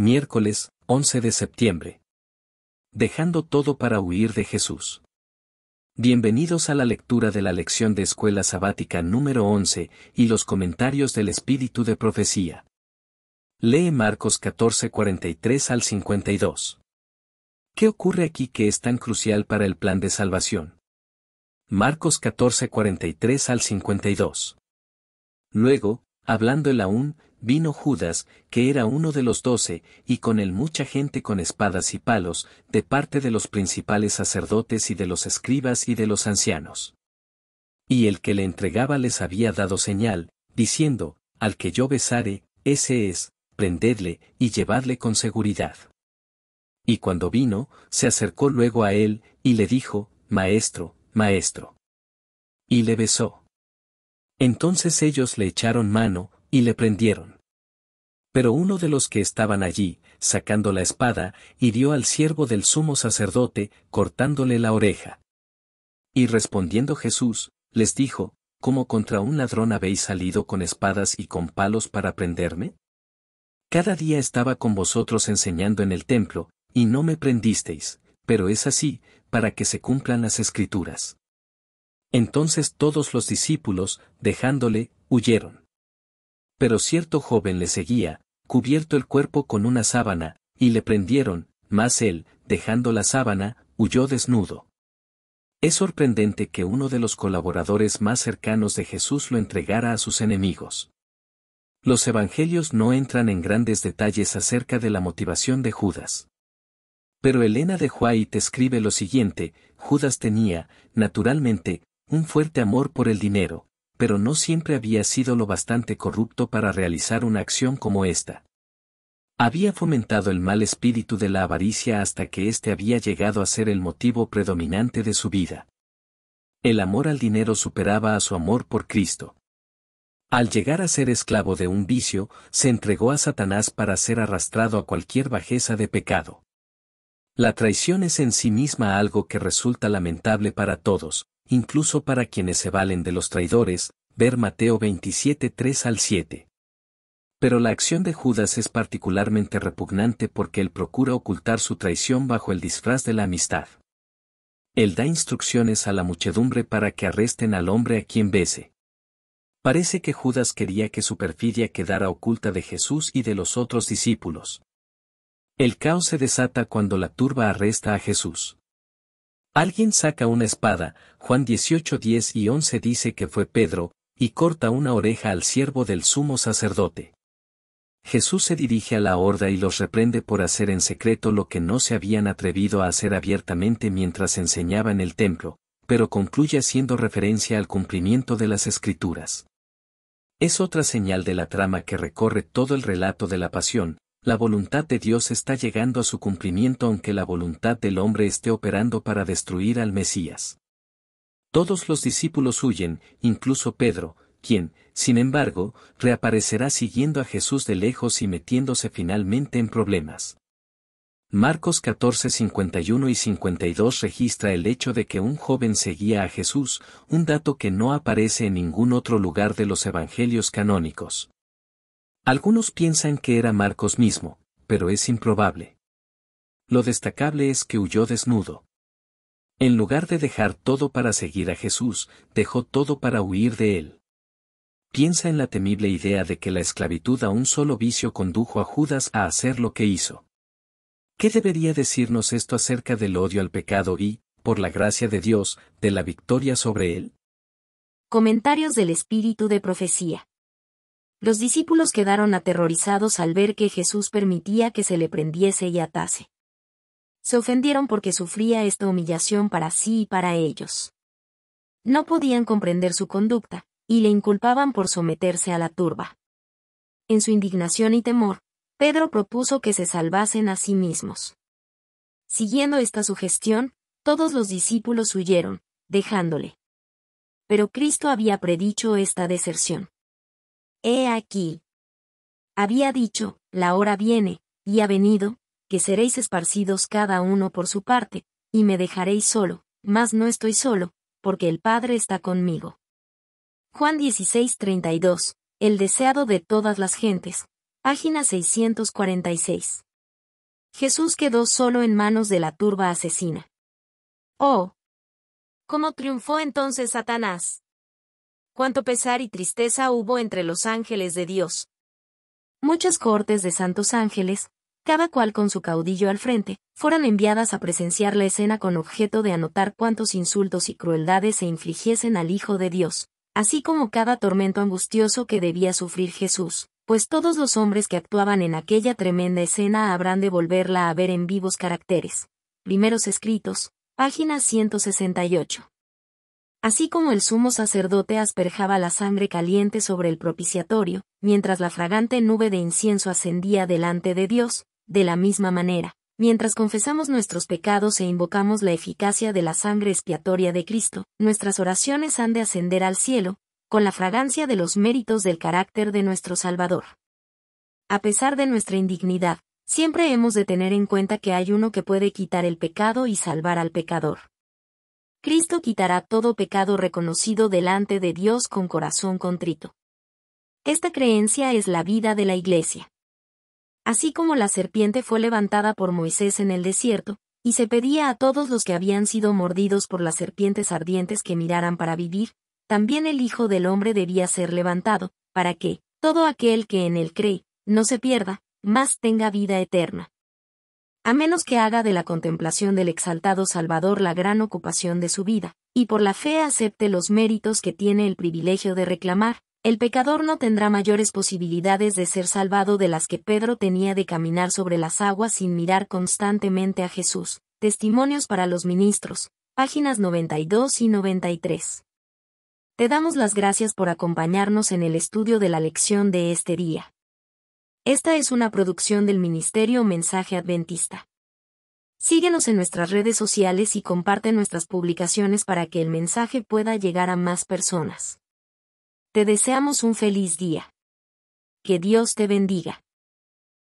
miércoles 11 de septiembre. Dejando todo para huir de Jesús. Bienvenidos a la lectura de la lección de escuela sabática número 11 y los comentarios del Espíritu de Profecía. Lee Marcos 14 43 al 52. ¿Qué ocurre aquí que es tan crucial para el plan de salvación? Marcos 14 43 al 52. Luego, hablando el aún, vino Judas, que era uno de los doce, y con él mucha gente con espadas y palos, de parte de los principales sacerdotes y de los escribas y de los ancianos. Y el que le entregaba les había dado señal, diciendo, Al que yo besare, ese es, prendedle, y llevadle con seguridad. Y cuando vino, se acercó luego a él, y le dijo, Maestro, Maestro. Y le besó. Entonces ellos le echaron mano, y le prendieron. Pero uno de los que estaban allí, sacando la espada, hirió al siervo del sumo sacerdote, cortándole la oreja. Y respondiendo Jesús, les dijo, ¿Cómo contra un ladrón habéis salido con espadas y con palos para prenderme? Cada día estaba con vosotros enseñando en el templo, y no me prendisteis, pero es así, para que se cumplan las escrituras. Entonces todos los discípulos, dejándole, huyeron. Pero cierto joven le seguía, cubierto el cuerpo con una sábana, y le prendieron, mas él, dejando la sábana, huyó desnudo. Es sorprendente que uno de los colaboradores más cercanos de Jesús lo entregara a sus enemigos. Los evangelios no entran en grandes detalles acerca de la motivación de Judas. Pero Elena de te escribe lo siguiente, Judas tenía, naturalmente, un fuerte amor por el dinero, pero no siempre había sido lo bastante corrupto para realizar una acción como esta. Había fomentado el mal espíritu de la avaricia hasta que éste había llegado a ser el motivo predominante de su vida. El amor al dinero superaba a su amor por Cristo. Al llegar a ser esclavo de un vicio, se entregó a Satanás para ser arrastrado a cualquier bajeza de pecado. La traición es en sí misma algo que resulta lamentable para todos, incluso para quienes se valen de los traidores, ver Mateo 27 3 al 7. Pero la acción de Judas es particularmente repugnante porque él procura ocultar su traición bajo el disfraz de la amistad. Él da instrucciones a la muchedumbre para que arresten al hombre a quien bese. Parece que Judas quería que su perfidia quedara oculta de Jesús y de los otros discípulos. El caos se desata cuando la turba arresta a Jesús. Alguien saca una espada, Juan 18:10 y 11 dice que fue Pedro, y corta una oreja al siervo del sumo sacerdote. Jesús se dirige a la horda y los reprende por hacer en secreto lo que no se habían atrevido a hacer abiertamente mientras enseñaba en el templo, pero concluye haciendo referencia al cumplimiento de las escrituras. Es otra señal de la trama que recorre todo el relato de la pasión, la voluntad de Dios está llegando a su cumplimiento aunque la voluntad del hombre esté operando para destruir al Mesías. Todos los discípulos huyen, incluso Pedro, quien, sin embargo, reaparecerá siguiendo a Jesús de lejos y metiéndose finalmente en problemas. Marcos 14, 51 y 52 registra el hecho de que un joven seguía a Jesús, un dato que no aparece en ningún otro lugar de los evangelios canónicos. Algunos piensan que era Marcos mismo, pero es improbable. Lo destacable es que huyó desnudo. En lugar de dejar todo para seguir a Jesús, dejó todo para huir de él. Piensa en la temible idea de que la esclavitud a un solo vicio condujo a Judas a hacer lo que hizo. ¿Qué debería decirnos esto acerca del odio al pecado y, por la gracia de Dios, de la victoria sobre él? Comentarios del Espíritu de Profecía. Los discípulos quedaron aterrorizados al ver que Jesús permitía que se le prendiese y atase. Se ofendieron porque sufría esta humillación para sí y para ellos. No podían comprender su conducta, y le inculpaban por someterse a la turba. En su indignación y temor, Pedro propuso que se salvasen a sí mismos. Siguiendo esta sugestión, todos los discípulos huyeron, dejándole. Pero Cristo había predicho esta deserción. He aquí. Había dicho, la hora viene, y ha venido, que seréis esparcidos cada uno por su parte, y me dejaréis solo, mas no estoy solo, porque el Padre está conmigo. Juan 16:32, el deseado de todas las gentes, página 646. Jesús quedó solo en manos de la turba asesina. Oh. ¿Cómo triunfó entonces Satanás? Cuánto pesar y tristeza hubo entre los ángeles de Dios. Muchas cortes de santos ángeles, cada cual con su caudillo al frente, fueran enviadas a presenciar la escena con objeto de anotar cuántos insultos y crueldades se infligiesen al Hijo de Dios, así como cada tormento angustioso que debía sufrir Jesús, pues todos los hombres que actuaban en aquella tremenda escena habrán de volverla a ver en vivos caracteres. Primeros escritos, página 168. Así como el sumo sacerdote asperjaba la sangre caliente sobre el propiciatorio, mientras la fragante nube de incienso ascendía delante de Dios, de la misma manera, mientras confesamos nuestros pecados e invocamos la eficacia de la sangre expiatoria de Cristo, nuestras oraciones han de ascender al cielo, con la fragancia de los méritos del carácter de nuestro Salvador. A pesar de nuestra indignidad, siempre hemos de tener en cuenta que hay uno que puede quitar el pecado y salvar al pecador. Cristo quitará todo pecado reconocido delante de Dios con corazón contrito. Esta creencia es la vida de la Iglesia así como la serpiente fue levantada por Moisés en el desierto, y se pedía a todos los que habían sido mordidos por las serpientes ardientes que miraran para vivir, también el Hijo del Hombre debía ser levantado, para que, todo aquel que en él cree, no se pierda, mas tenga vida eterna. A menos que haga de la contemplación del exaltado Salvador la gran ocupación de su vida, y por la fe acepte los méritos que tiene el privilegio de reclamar, el pecador no tendrá mayores posibilidades de ser salvado de las que Pedro tenía de caminar sobre las aguas sin mirar constantemente a Jesús. Testimonios para los ministros, páginas 92 y 93. Te damos las gracias por acompañarnos en el estudio de la lección de este día. Esta es una producción del Ministerio Mensaje Adventista. Síguenos en nuestras redes sociales y comparte nuestras publicaciones para que el mensaje pueda llegar a más personas. Te deseamos un feliz día. Que Dios te bendiga.